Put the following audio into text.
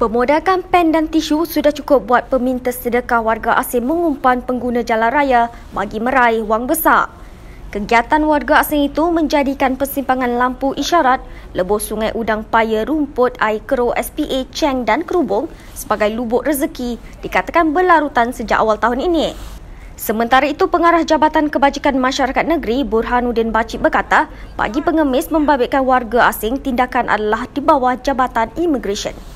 Pemodakan pen dan tisu sudah cukup buat peminta sedekah warga asing mengumpan pengguna jalan raya bagi meraih wang besar. Kegiatan warga asing itu menjadikan persimpangan lampu isyarat lebuh sungai udang paya rumput air keruh SPA Cheng dan Kerubung sebagai lubuk rezeki dikatakan berlarutan sejak awal tahun ini. Sementara itu, pengarah Jabatan Kebajikan Masyarakat Negeri Burhanuddin Bacik berkata, bagi pengemis membabitkan warga asing, tindakan adalah di bawah Jabatan Immigration.